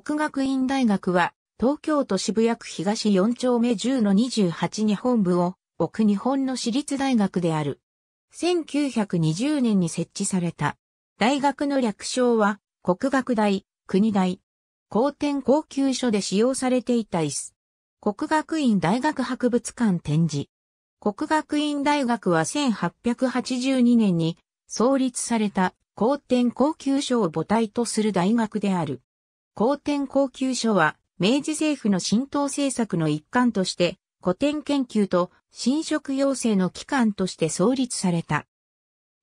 国学院大学は、東京都渋谷区東4丁目10-28に本部を置く日本の私立大学である。1920年に設置された。大学の略称は、国学大、国大。高天高級所で使用されていた椅子。国学院大学博物館展示。国学院大学は1882年に創立された高天高級所を母体とする大学である。高天高級書は、明治政府の浸透政策の一環として、古典研究と新職要請の機関として創立された。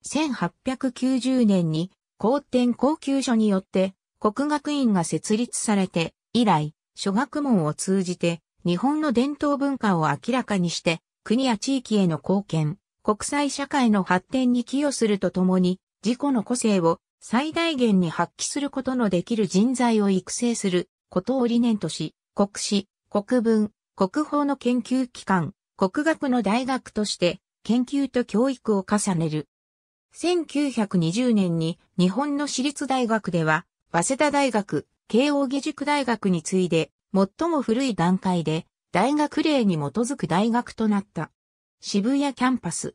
1890年に、高天高級書によって、国学院が設立されて、以来、諸学問を通じて、日本の伝統文化を明らかにして、国や地域への貢献、国際社会の発展に寄与するとともに、自己の個性を最大限に発揮することのできる人材を育成することを理念とし、国史、国文、国法の研究機関、国学の大学として研究と教育を重ねる。1920年に日本の私立大学では、早稲田大学、慶応義塾大学に次いで、最も古い段階で、大学例に基づく大学となった。渋谷キャンパス。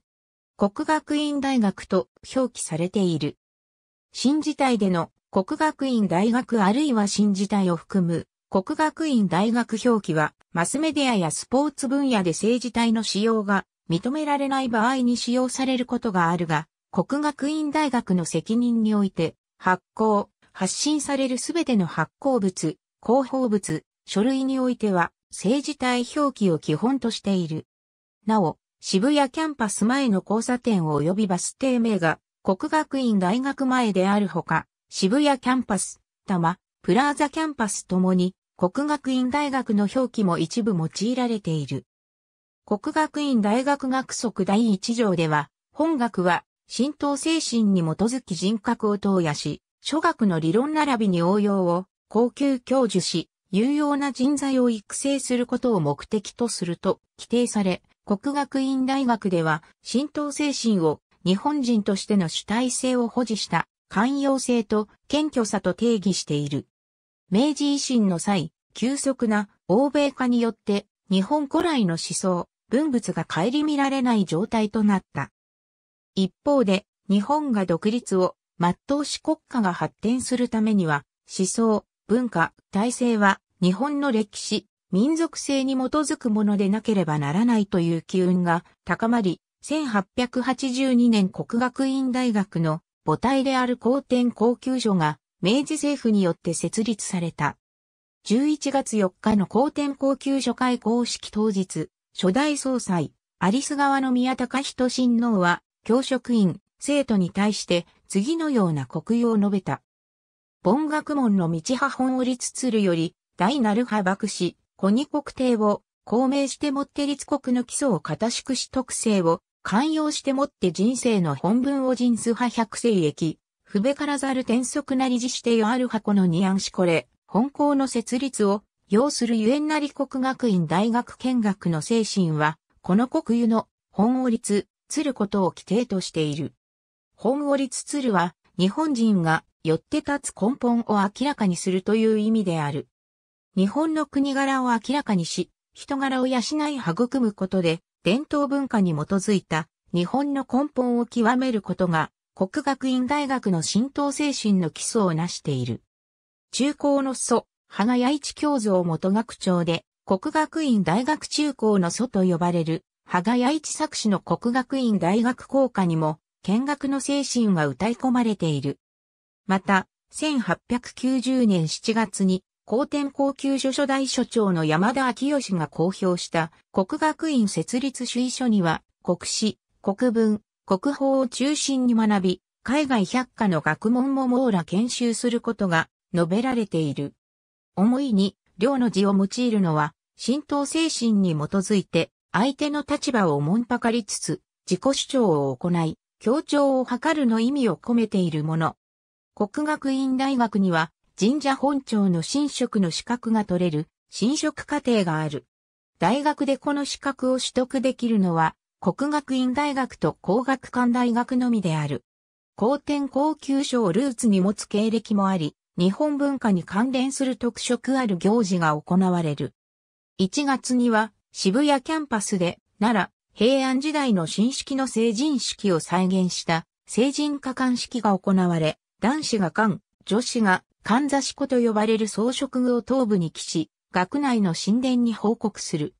国学院大学と表記されている。新事態での国学院大学あるいは新時代を含む国学院大学表記はマスメディアやスポーツ分野で政治体の使用が認められない場合に使用されることがあるが、国学院大学の責任において発行、発信されるすべての発行物、広報物、書類においては政治体表記を基本としている。なお、渋谷キャンパス前の交差点及びバス停名が国学院大学前であるほか、渋谷キャンパス、多摩、プラーザキャンパスともに、国学院大学の表記も一部用いられている。国学院大学学則第一条では、本学は、浸透精神に基づき人格を投与し、諸学の理論並びに応用を、高級教授し、有用な人材を育成することを目的とすると規定され、国学院大学では、浸透精神を日本人としての主体性を保持した寛容性と謙虚さと定義している。明治維新の際、急速な欧米化によって日本古来の思想、文物が顧みられない状態となった。一方で、日本が独立を全うし国家が発展するためには、思想、文化、体制は日本の歴史、民族性に基づくものでなければならないという機運が高まり、1882年国学院大学の母体である皇天高級所が明治政府によって設立された。11月4日の皇天高級所開校式当日、初代総裁、アリス川の宮高人親王は、教職員、生徒に対して次のような国用を述べた。盆学門の道派本を立つるより、大なる派幕士、小二国帝を、公明してもって立国の基礎を固くし特性を、寛容してもって人生の本文を人数派百世益、不べからざる転足なり自してよある箱の二案しこれ、本校の設立を、要するゆえんなり国学院大学見学の精神は、この国有の本王立、つることを規定としている。本王立つるは、日本人がよって立つ根本を明らかにするという意味である。日本の国柄を明らかにし、人柄を養い育むことで、伝統文化に基づいた日本の根本を極めることが国学院大学の浸透精神の基礎を成している。中高の祖、花屋市教造元学長で国学院大学中高の祖と呼ばれる羽賀八一作詞の国学院大学校歌にも、見学の精神は歌い込まれている。また、1890年7月に、高天高級書所大所長の山田昭義が公表した国学院設立主義書には、国史、国文、国法を中心に学び、海外百科の学問も網羅研修することが述べられている。思いに、両の字を用いるのは、神道精神に基づいて、相手の立場をもんぱかりつつ、自己主張を行い、協調を図るの意味を込めているもの。国学院大学には、神社本庁の神職の資格が取れる神職課程がある。大学でこの資格を取得できるのは、国学院大学と工学館大学のみである。高天高級賞をルーツに持つ経歴もあり、日本文化に関連する特色ある行事が行われる。1月には渋谷キャンパスで奈良平安時代の新式の成人式を再現した成人加冠式が行われ、男子が冠、女子がかんざし子と呼ばれる装飾具を頭部に着し、学内の神殿に報告する。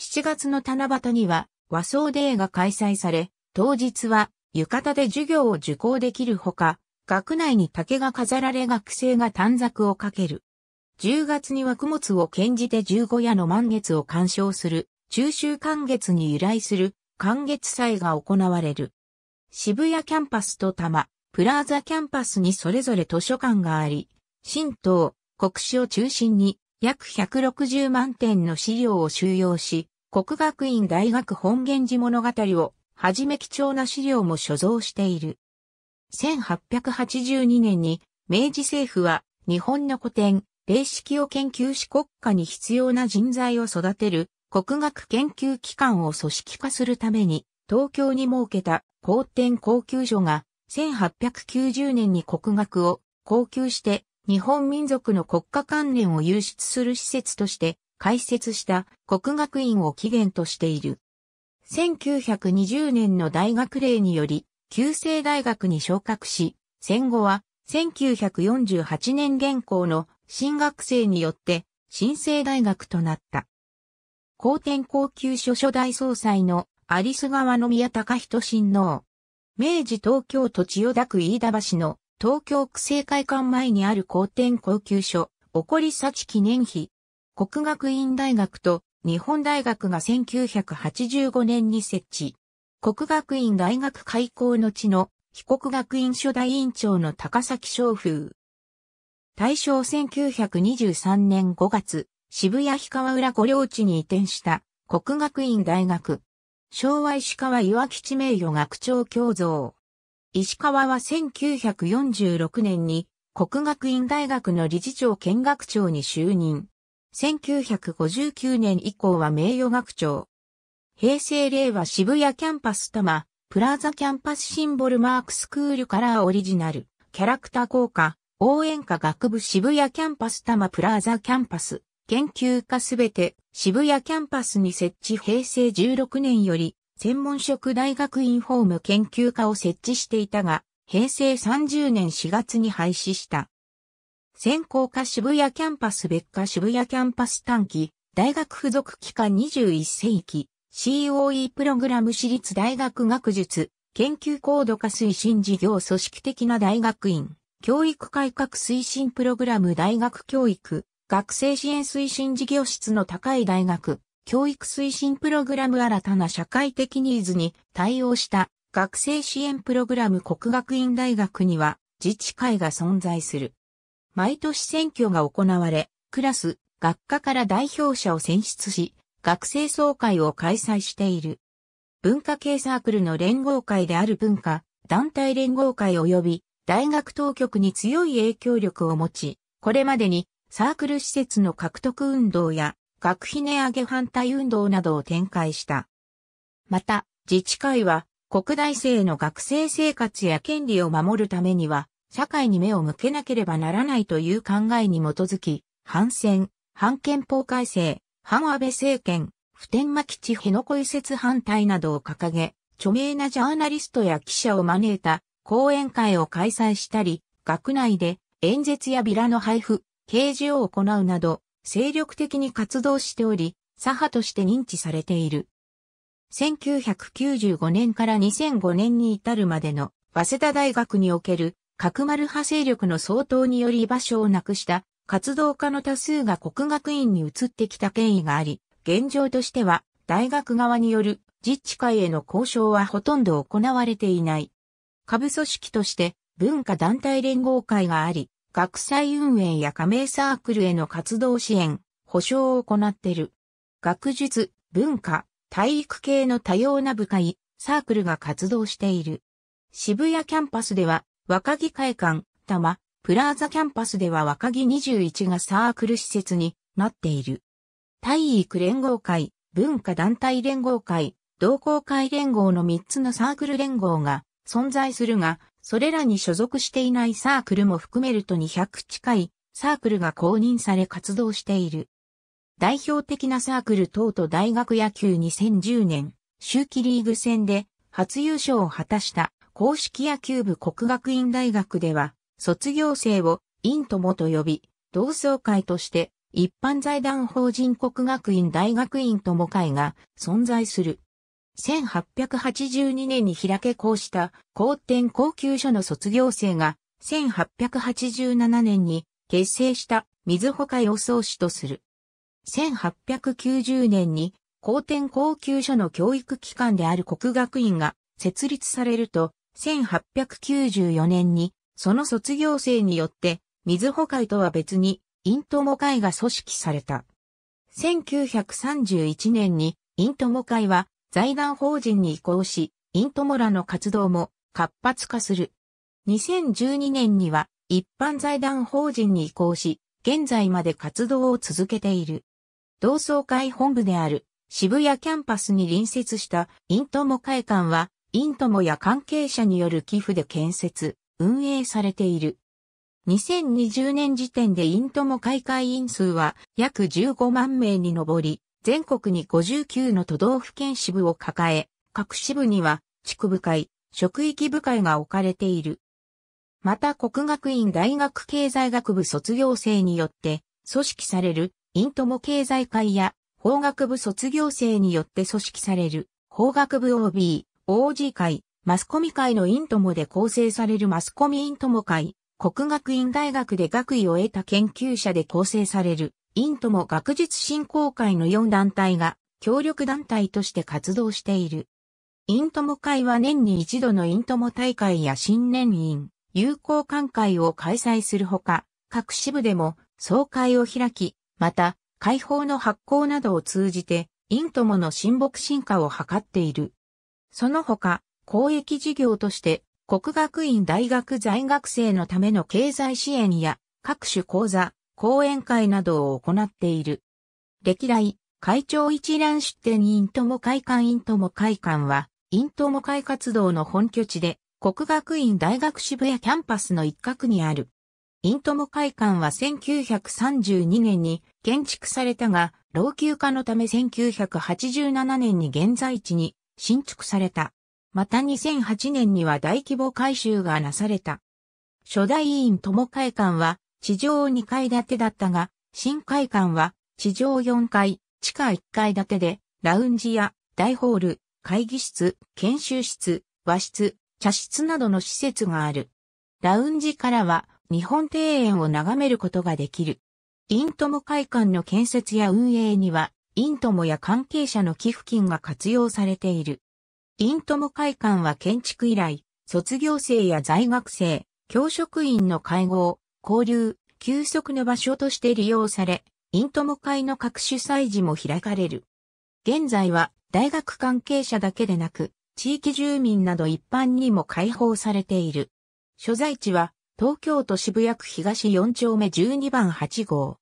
7月の七夕には和装デーが開催され、当日は浴衣で授業を受講できるほか、学内に竹が飾られ学生が短冊をかける。10月には供物を献じて十五夜の満月を鑑賞する、中秋寒月に由来する、寒月祭が行われる。渋谷キャンパスと多摩、プラーザキャンパスにそれぞれ図書館があり、新党、国史を中心に約160万点の資料を収容し、国学院大学本源寺物語をはじめ貴重な資料も所蔵している。1882年に明治政府は日本の古典、霊式を研究し国家に必要な人材を育てる国学研究機関を組織化するために東京に設けた皇典高級所が1890年に国学を高級して日本民族の国家関連を誘出する施設として開設した国学院を起源としている。1920年の大学令により、旧制大学に昇格し、戦後は1948年現行の新学生によって新生大学となった。高天高級所初代総裁の有栖川宮隆人親王。明治東京都千代田区飯田橋の東京区政会館前にある公典高級所、起こりさち記念碑。国学院大学と日本大学が1985年に設置。国学院大学開校の地の被告学院初代院長の高崎昌風。大正1923年5月、渋谷氷川浦五領地に移転した国学院大学。昭和石川岩吉名誉学長共造。石川は1946年に国学院大学の理事長見学長に就任。1959年以降は名誉学長。平成令和渋谷キャンパス多摩、プラザキャンパスシンボルマークスクールカラーオリジナル、キャラクター効果、応援歌学部渋谷キャンパス多摩プラザキャンパス、研究科すべて渋谷キャンパスに設置平成16年より専門職大学院ーム研究科を設置していたが、平成30年4月に廃止した。専攻科渋谷キャンパス別科渋谷キャンパス短期、大学附属期間21世紀、COE プログラム私立大学学術、研究高度化推進事業組織的な大学院、教育改革推進プログラム大学教育、学生支援推進事業室の高い大学、教育推進プログラム新たな社会的ニーズに対応した学生支援プログラム国学院大学には自治会が存在する。毎年選挙が行われ、クラス、学科から代表者を選出し、学生総会を開催している。文化系サークルの連合会である文化、団体連合会及び大学当局に強い影響力を持ち、これまでにサークル施設の獲得運動や学費値上げ反対運動などを展開した。また、自治会は、国大生の学生生活や権利を守るためには、社会に目を向けなければならないという考えに基づき、反戦、反憲法改正、反安倍政権、普天間基地辺野古移設反対などを掲げ、著名なジャーナリストや記者を招いた講演会を開催したり、学内で演説やビラの配布、掲示を行うなど、精力的に活動しており、左派として認知されている。1995年から2005年に至るまでの早稲田大学における角丸派勢力の総統により居場所をなくした活動家の多数が国学院に移ってきた権威があり、現状としては大学側による自治会への交渉はほとんど行われていない。下部組織として文化団体連合会があり、学祭運営や加盟サークルへの活動支援、保障を行っている。学術、文化、体育系の多様な部会、サークルが活動している。渋谷キャンパスでは、若木会館、多摩、プラーザキャンパスでは若木21がサークル施設になっている。体育連合会、文化団体連合会、同好会連合の3つのサークル連合が存在するが、それらに所属していないサークルも含めると200近いサークルが公認され活動している。代表的なサークル等と大学野球2010年、秋季リーグ戦で初優勝を果たした公式野球部国学院大学では、卒業生を院友と呼び、同窓会として一般財団法人国学院大学院友会が存在する。1882年に開け校した高天高級所の卒業生が1887年に結成した水穂会を創始とする。1890年に高天高級所の教育機関である国学院が設立されると、1894年にその卒業生によって水穂会とは別にイントモ会が組織された。1931年にイントモ会は財団法人に移行し、イントモラの活動も活発化する。2012年には一般財団法人に移行し、現在まで活動を続けている。同窓会本部である渋谷キャンパスに隣接したイントモ会館は、イントモや関係者による寄付で建設、運営されている。2020年時点でイントモ会会員数は約15万名に上り、全国に59の都道府県支部を抱え、各支部には地区部会、職域部会が置かれている。また国学院大学経済学部卒業生によって組織されるイントモ経済会や法学部卒業生によって組織される法学部 OB、OG 会、マスコミ会のイントモで構成されるマスコミイントモ会、国学院大学で学位を得た研究者で構成されるイントも学術振興会の4団体が協力団体として活動している。イントモ会は年に一度のイントモ大会や新年院、友好館会を開催するほか、各支部でも総会を開き、また、会報の発行などを通じて、イントモの親睦進化を図っている。その他、公益事業として、国学院大学在学生のための経済支援や、各種講座、講演会などを行っている。歴代、会長一覧出展院友会館院友会館は、院友会活動の本拠地で、国学院大学渋谷キャンパスの一角にある。院友会館は1932年に建築されたが、老朽化のため1987年に現在地に新築された。また2008年には大規模改修がなされた。初代委員友会館は地上2階建てだったが、新会館は地上4階、地下1階建てで、ラウンジや大ホール、会議室、研修室、和室、茶室などの施設がある。ラウンジからは日本庭園を眺めることができる。イントモ会館の建設や運営には、イントモや関係者の寄付金が活用されている。イントモ会館は建築以来、卒業生や在学生、教職員の会合、交流、休息の場所として利用され、イントモ会の各主催時も開かれる。現在は大学関係者だけでなく、地域住民など一般にも開放されている。所在地は東京都渋谷区東4丁目12番8号。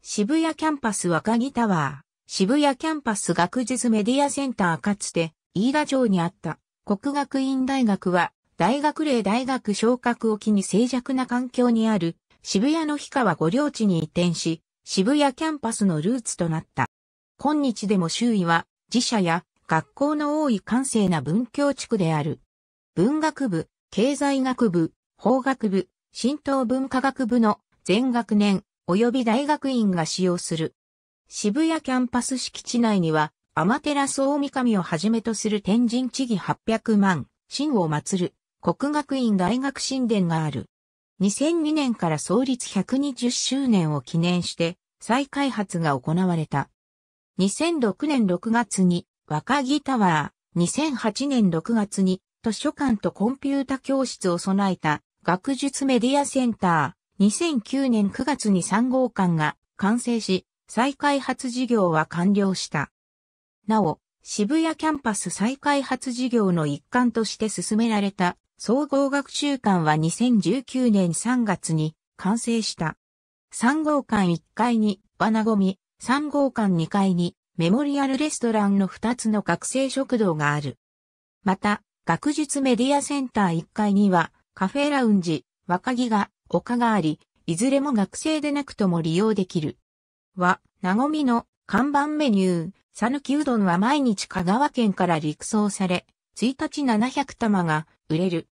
渋谷キャンパス若木タワー、渋谷キャンパス学術メディアセンターかつて飯田町にあった国学院大学は大学例大学昇格を機に静寂な環境にある渋谷の日川御領地に移転し、渋谷キャンパスのルーツとなった。今日でも周囲は自社や学校の多い閑静な文教地区である。文学部、経済学部、法学部、新東文化学部の全学年及び大学院が使用する。渋谷キャンパス敷地内には、アマテラス大神をはじめとする天神地義800万、神を祀る国学院大学神殿がある。2002年から創立120周年を記念して再開発が行われた。2006年6月に若木タワー、2008年6月に図書館とコンピュータ教室を備えた学術メディアセンター、2009年9月に3号館が完成し、再開発事業は完了した。なお、渋谷キャンパス再開発事業の一環として進められた総合学習館は2019年3月に完成した。3号館1階になゴミ、3号館2階にメモリアルレストランの2つの学生食堂がある。また、学術メディアセンター1階にはカフェラウンジ、若木が、丘があり、いずれも学生でなくとも利用できる。は、なごみの看板メニュー、さぬきうどんは毎日香川県から陸送され、1日700玉が売れる。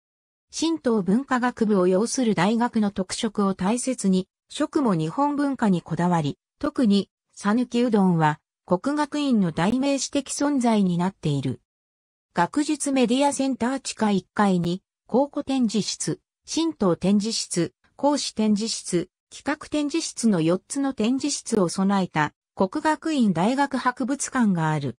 神道文化学部を要する大学の特色を大切に、食も日本文化にこだわり、特に、さぬきうどんは、国学院の代名詞的存在になっている。学術メディアセンター地下1階に、考古展示室、神道展示室、講師展示室、企画展示室の4つの展示室を備えた、国学院大学博物館がある。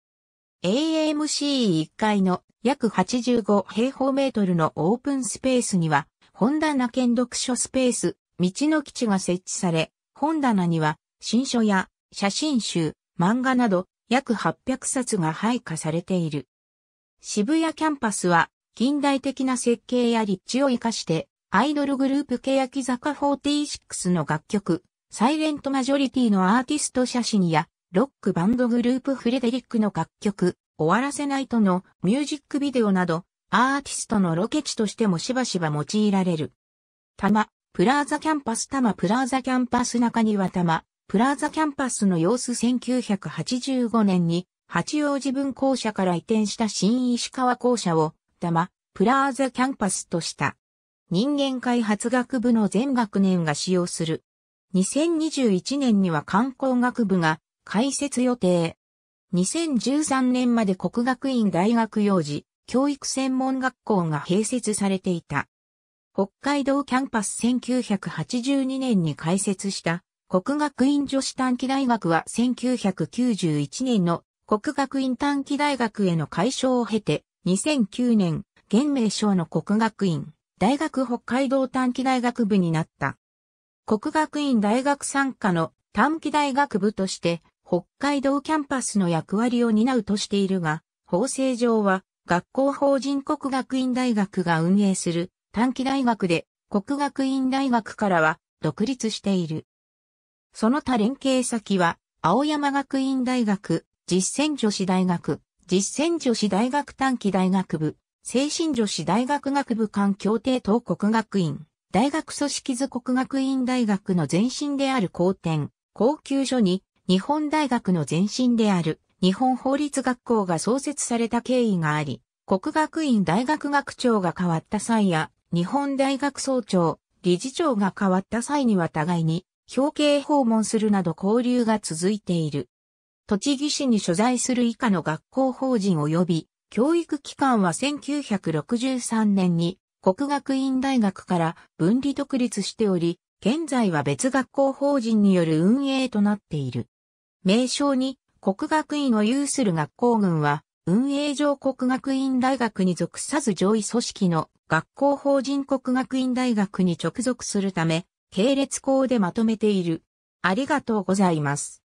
AMC1 階の約85平方メートルのオープンスペースには、本棚兼読書スペース、道の基地が設置され、本棚には、新書や写真集、漫画など、約800冊が配下されている。渋谷キャンパスは、近代的な設計や立地を活かして、アイドルグループ欅坂46の楽曲、サイレントマジョリティのアーティスト写真やロックバンドグループフレデリックの楽曲、終わらせないとのミュージックビデオなど、アーティストのロケ地としてもしばしば用いられる。多摩、プラーザキャンパス多摩プラーザキャンパス中は多摩、プラーザキャンパスの様子1985年に、八王子分校舎から移転した新石川校舎を、多摩、プラーザキャンパスとした。人間開発学部の全学年が使用する。2021年には観光学部が開設予定。2013年まで国学院大学幼児教育専門学校が併設されていた。北海道キャンパス1982年に開設した国学院女子短期大学は1991年の国学院短期大学への解消を経て2009年現名称の国学院大学北海道短期大学部になった。国学院大学参加の短期大学部として北海道キャンパスの役割を担うとしているが、法制上は学校法人国学院大学が運営する短期大学で国学院大学からは独立している。その他連携先は青山学院大学、実践女子大学、実践女子大学短期大学部、精神女子大学学部間協定等国学院、大学組織図国学院大学の前身である公典、高級所に日本大学の前身である日本法律学校が創設された経緯があり、国学院大学学長が変わった際や、日本大学総長、理事長が変わった際には互いに表敬訪問するなど交流が続いている。栃木市に所在する以下の学校法人及び教育機関は1963年に国学院大学から分離独立しており、現在は別学校法人による運営となっている。名称に国学院を有する学校群は、運営上国学院大学に属さず上位組織の学校法人国学院大学に直属するため、系列校でまとめている。ありがとうございます。